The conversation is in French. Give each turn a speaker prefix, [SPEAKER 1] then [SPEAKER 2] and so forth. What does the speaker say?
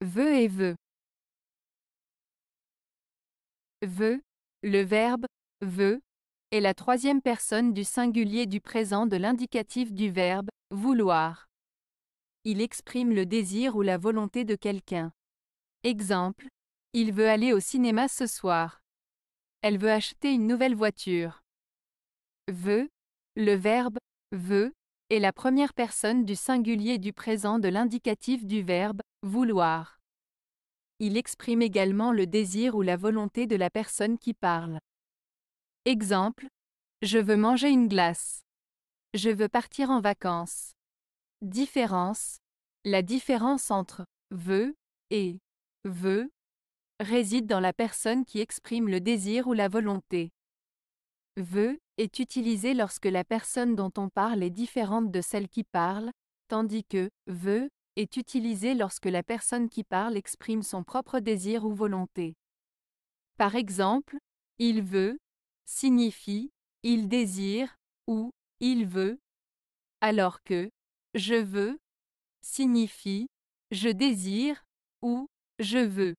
[SPEAKER 1] Veut et veut.
[SPEAKER 2] Veut, le verbe veut, est la troisième personne du singulier du présent de l'indicatif du verbe vouloir. Il exprime le désir ou la volonté de quelqu'un. Exemple, il veut aller au cinéma ce soir. Elle veut acheter une nouvelle voiture. Veut, le verbe veut, est la première personne du singulier du présent de l'indicatif du verbe Vouloir. Il exprime également le désir ou la volonté de la personne qui parle. Exemple. Je veux manger une glace. Je veux partir en vacances. Différence. La différence entre veut et veut réside dans la personne qui exprime le désir ou la volonté. Veut est utilisé lorsque la personne dont on parle est différente de celle qui parle, tandis que veut est utilisé lorsque la personne qui parle exprime son propre désir ou volonté. Par exemple, il veut signifie il désire ou
[SPEAKER 1] il veut, alors que je veux signifie je désire ou je veux.